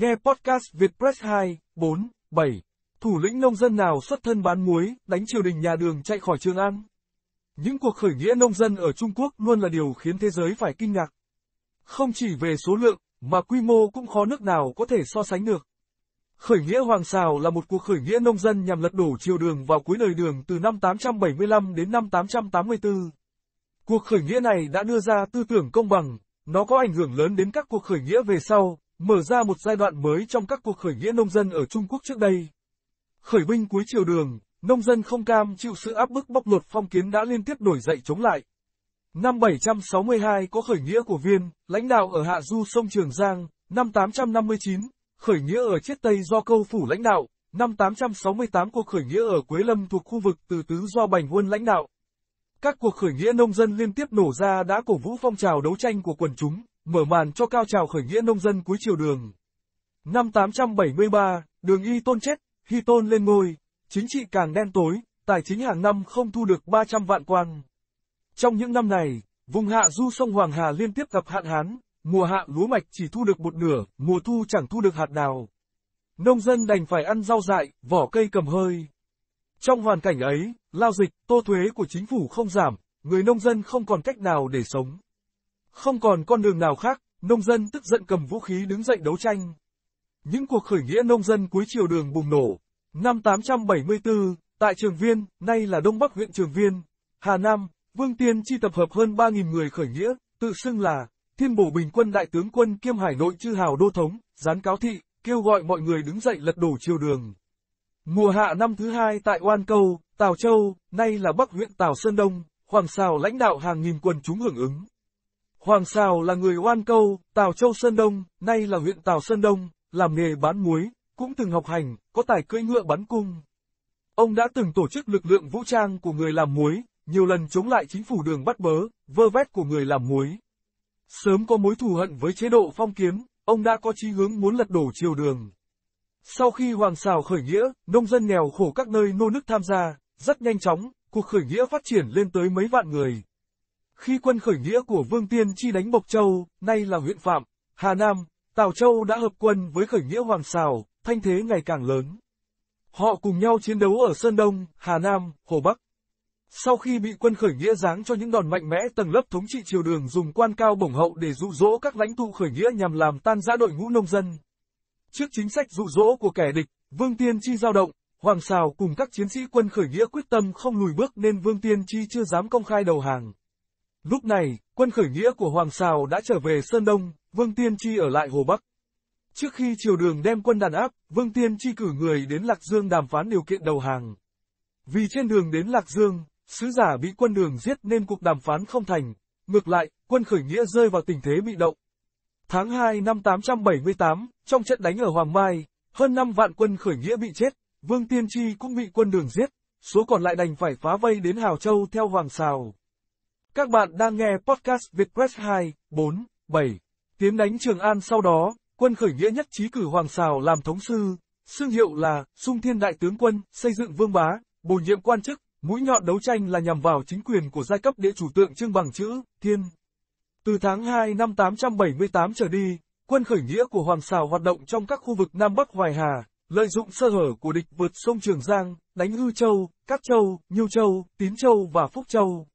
Nghe podcast Việt Press 2, 4, 7. Thủ lĩnh nông dân nào xuất thân bán muối, đánh triều đình nhà đường chạy khỏi Trường An? Những cuộc khởi nghĩa nông dân ở Trung Quốc luôn là điều khiến thế giới phải kinh ngạc. Không chỉ về số lượng, mà quy mô cũng khó nước nào có thể so sánh được. Khởi nghĩa Hoàng Sào là một cuộc khởi nghĩa nông dân nhằm lật đổ triều đường vào cuối đời đường từ năm 875 đến năm 884. Cuộc khởi nghĩa này đã đưa ra tư tưởng công bằng, nó có ảnh hưởng lớn đến các cuộc khởi nghĩa về sau, mở ra một giai đoạn mới trong các cuộc khởi nghĩa nông dân ở Trung Quốc trước đây. Khởi binh cuối triều đường, nông dân không cam chịu sự áp bức bóc lột phong kiến đã liên tiếp nổi dậy chống lại. Năm 762 có khởi nghĩa của Viên, lãnh đạo ở Hạ Du sông Trường Giang, năm 859, khởi nghĩa ở Chiết Tây do Câu Phủ lãnh đạo, năm 868 cuộc khởi nghĩa ở Quế Lâm thuộc khu vực từ tứ do Bành Huân lãnh đạo. Các cuộc khởi nghĩa nông dân liên tiếp nổ ra đã cổ vũ phong trào đấu tranh của quần chúng mở màn cho cao trào khởi nghĩa nông dân cuối triều đường. Năm 873, đường Y Tôn chết, Hy Tôn lên ngôi, chính trị càng đen tối, tài chính hàng năm không thu được 300 vạn quan. Trong những năm này, vùng hạ du sông Hoàng Hà liên tiếp gặp hạn hán, mùa hạ lúa mạch chỉ thu được một nửa, mùa thu chẳng thu được hạt nào. Nông dân đành phải ăn rau dại, vỏ cây cầm hơi. Trong hoàn cảnh ấy, lao dịch, tô thuế của chính phủ không giảm, người nông dân không còn cách nào để sống. Không còn con đường nào khác, nông dân tức giận cầm vũ khí đứng dậy đấu tranh. Những cuộc khởi nghĩa nông dân cuối triều đường bùng nổ. Năm 874, tại Trường Viên, nay là Đông Bắc huyện Trường Viên, Hà Nam, Vương Tiên chi tập hợp hơn 3.000 người khởi nghĩa, tự xưng là Thiên Bổ Bình Quân Đại Tướng Quân kiêm Hải Nội Chư Hào Đô Thống, gián cáo thị, kêu gọi mọi người đứng dậy lật đổ triều đường. Mùa hạ năm thứ hai tại Oan Câu, Tào Châu, nay là Bắc huyện Tào Sơn Đông, Hoàng Sào lãnh đạo hàng nghìn quân chúng hưởng ứng. Hoàng Sào là người Oan Câu, Tào Châu Sơn Đông, nay là huyện Tào Sơn Đông, làm nghề bán muối, cũng từng học hành, có tài cưỡi ngựa bắn cung. Ông đã từng tổ chức lực lượng vũ trang của người làm muối, nhiều lần chống lại chính phủ đường bắt bớ, vơ vét của người làm muối. Sớm có mối thù hận với chế độ phong kiến, ông đã có chí hướng muốn lật đổ triều đường. Sau khi Hoàng Sào khởi nghĩa, nông dân nghèo khổ các nơi nô nức tham gia, rất nhanh chóng, cuộc khởi nghĩa phát triển lên tới mấy vạn người. Khi quân khởi nghĩa của Vương Tiên Chi đánh Bộc Châu, nay là huyện Phạm, Hà Nam, Tào Châu đã hợp quân với khởi nghĩa Hoàng Sào, thanh thế ngày càng lớn. Họ cùng nhau chiến đấu ở Sơn Đông, Hà Nam, Hồ Bắc. Sau khi bị quân khởi nghĩa giáng cho những đòn mạnh mẽ tầng lớp thống trị triều đường dùng quan cao bổng hậu để dụ dỗ các lãnh tụ khởi nghĩa nhằm làm tan rã đội ngũ nông dân. Trước chính sách dụ dỗ của kẻ địch, Vương Tiên Chi dao động, Hoàng Sào cùng các chiến sĩ quân khởi nghĩa quyết tâm không lùi bước nên Vương Tiên Chi chưa dám công khai đầu hàng. Lúc này, quân khởi nghĩa của Hoàng Sào đã trở về Sơn Đông, Vương Tiên Chi ở lại Hồ Bắc. Trước khi triều đường đem quân đàn áp, Vương Tiên Chi cử người đến Lạc Dương đàm phán điều kiện đầu hàng. Vì trên đường đến Lạc Dương, sứ giả bị quân đường giết nên cuộc đàm phán không thành, ngược lại, quân khởi nghĩa rơi vào tình thế bị động. Tháng 2 năm 878, trong trận đánh ở Hoàng Mai, hơn 5 vạn quân khởi nghĩa bị chết, Vương Tiên Chi cũng bị quân đường giết, số còn lại đành phải phá vây đến Hào Châu theo Hoàng Sào. Các bạn đang nghe podcast Vietpress 2, 4, 7. Tiến đánh Trường An sau đó, quân khởi nghĩa nhất trí cử Hoàng Sào làm thống sư, xương hiệu là Xung Thiên Đại Tướng Quân, xây dựng vương bá, bổ nhiệm quan chức, mũi nhọn đấu tranh là nhằm vào chính quyền của giai cấp địa chủ tượng trưng bằng chữ Thiên. Từ tháng 2 năm 878 trở đi, quân khởi nghĩa của Hoàng Sào hoạt động trong các khu vực Nam Bắc Hoài Hà, lợi dụng sơ hở của địch vượt sông Trường Giang, đánh Hư Châu, Cát Châu, Nhiêu Châu, Tín Châu và Phúc Châu.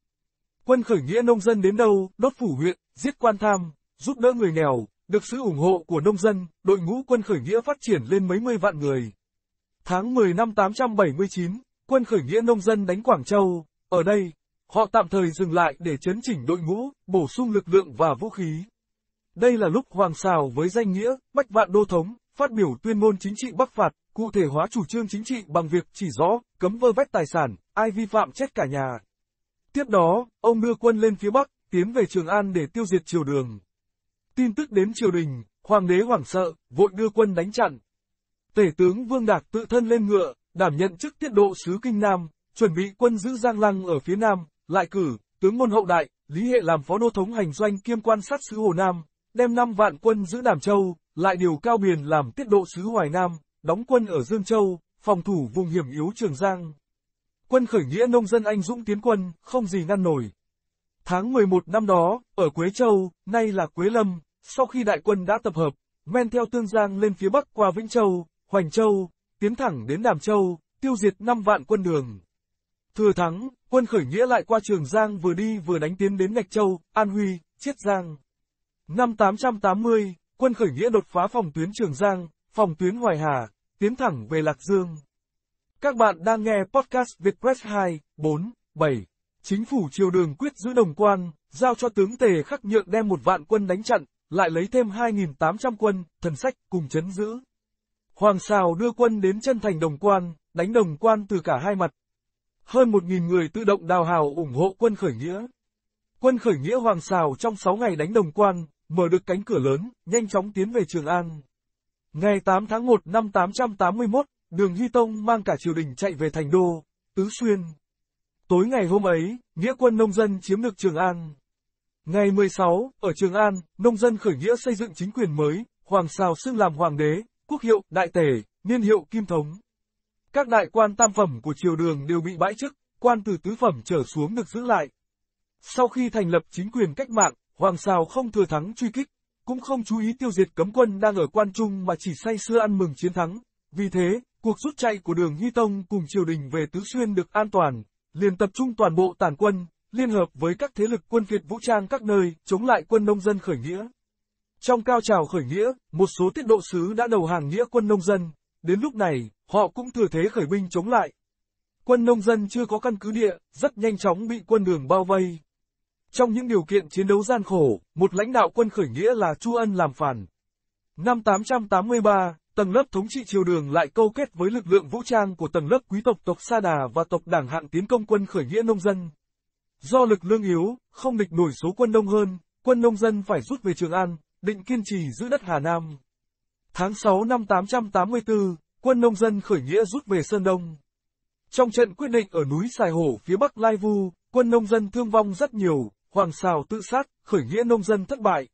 Quân khởi nghĩa nông dân đến đâu, đốt phủ huyện, giết quan tham, giúp đỡ người nghèo, được sự ủng hộ của nông dân, đội ngũ quân khởi nghĩa phát triển lên mấy mươi vạn người. Tháng 10 năm 879, quân khởi nghĩa nông dân đánh Quảng Châu, ở đây, họ tạm thời dừng lại để chấn chỉnh đội ngũ, bổ sung lực lượng và vũ khí. Đây là lúc Hoàng Sào với danh nghĩa, Bách Vạn Đô Thống, phát biểu tuyên ngôn chính trị Bắc Phạt, cụ thể hóa chủ trương chính trị bằng việc chỉ rõ, cấm vơ vét tài sản, ai vi phạm chết cả nhà. Tiếp đó, ông đưa quân lên phía Bắc, tiến về Trường An để tiêu diệt triều đường. Tin tức đến triều đình, hoàng đế hoảng sợ, vội đưa quân đánh chặn. Tể tướng Vương Đạc tự thân lên ngựa, đảm nhận chức tiết độ sứ Kinh Nam, chuẩn bị quân giữ Giang Lăng ở phía Nam, lại cử, tướng môn hậu đại, Lý Hệ làm phó đô thống hành doanh kiêm quan sát sứ Hồ Nam, đem 5 vạn quân giữ Đàm Châu, lại điều Cao Biền làm tiết độ sứ Hoài Nam, đóng quân ở Dương Châu, phòng thủ vùng hiểm yếu Trường Giang quân khởi nghĩa nông dân anh dũng tiến quân, không gì ngăn nổi. Tháng 11 năm đó, ở Quế Châu, nay là Quế Lâm, sau khi đại quân đã tập hợp, men theo Tương Giang lên phía Bắc qua Vĩnh Châu, Hoành Châu, tiến thẳng đến Đàm Châu, tiêu diệt 5 vạn quân đường. Thừa thắng, quân khởi nghĩa lại qua Trường Giang vừa đi vừa đánh tiến đến Ngạch Châu, An Huy, Chiết Giang. Năm 880, quân khởi nghĩa đột phá phòng tuyến Trường Giang, phòng tuyến Hoài Hà, tiến thẳng về Lạc Dương. Các bạn đang nghe podcast Vietpress 2, 4, 7. Chính phủ triều đường quyết giữ đồng quan, giao cho tướng Tề Khắc Nhượng đem một vạn quân đánh chặn, lại lấy thêm 2.800 quân, thần sách, cùng chấn giữ. Hoàng Sào đưa quân đến chân thành đồng quan, đánh đồng quan từ cả hai mặt. Hơn 1.000 người tự động đào hào ủng hộ quân khởi nghĩa. Quân khởi nghĩa Hoàng Sào trong 6 ngày đánh đồng quan, mở được cánh cửa lớn, nhanh chóng tiến về Trường An. Ngày 8 tháng 1 năm 881, Đường Hy Tông mang cả triều đình chạy về thành đô, Tứ Xuyên. Tối ngày hôm ấy, nghĩa quân nông dân chiếm được Trường An. Ngày 16, ở Trường An, nông dân khởi nghĩa xây dựng chính quyền mới, Hoàng Sào xưng làm hoàng đế, quốc hiệu Đại Tể, niên hiệu Kim Thống. Các đại quan tam phẩm của triều đường đều bị bãi chức, quan từ tứ phẩm trở xuống được giữ lại. Sau khi thành lập chính quyền cách mạng, Hoàng Sào không thừa thắng truy kích, cũng không chú ý tiêu diệt cấm quân đang ở quan trung mà chỉ say sưa ăn mừng chiến thắng. Vì thế, Cuộc rút chạy của đường Hy Tông cùng triều đình về Tứ Xuyên được an toàn, liền tập trung toàn bộ tản quân, liên hợp với các thế lực quân Việt vũ trang các nơi, chống lại quân nông dân khởi nghĩa. Trong cao trào khởi nghĩa, một số tiết độ sứ đã đầu hàng nghĩa quân nông dân, đến lúc này, họ cũng thừa thế khởi binh chống lại. Quân nông dân chưa có căn cứ địa, rất nhanh chóng bị quân đường bao vây. Trong những điều kiện chiến đấu gian khổ, một lãnh đạo quân khởi nghĩa là Chu Ân làm phản. Năm 883, tầng lớp thống trị triều đường lại câu kết với lực lượng vũ trang của tầng lớp quý tộc tộc Sa Đà và tộc đảng hạng tiến công quân khởi nghĩa nông dân. Do lực lương yếu, không địch nổi số quân đông hơn, quân nông dân phải rút về Trường An, định kiên trì giữ đất Hà Nam. Tháng 6 năm 884, quân nông dân khởi nghĩa rút về Sơn Đông. Trong trận quyết định ở núi Sài Hổ phía Bắc Lai Vu, quân nông dân thương vong rất nhiều, Hoàng Sào tự sát, khởi nghĩa nông dân thất bại,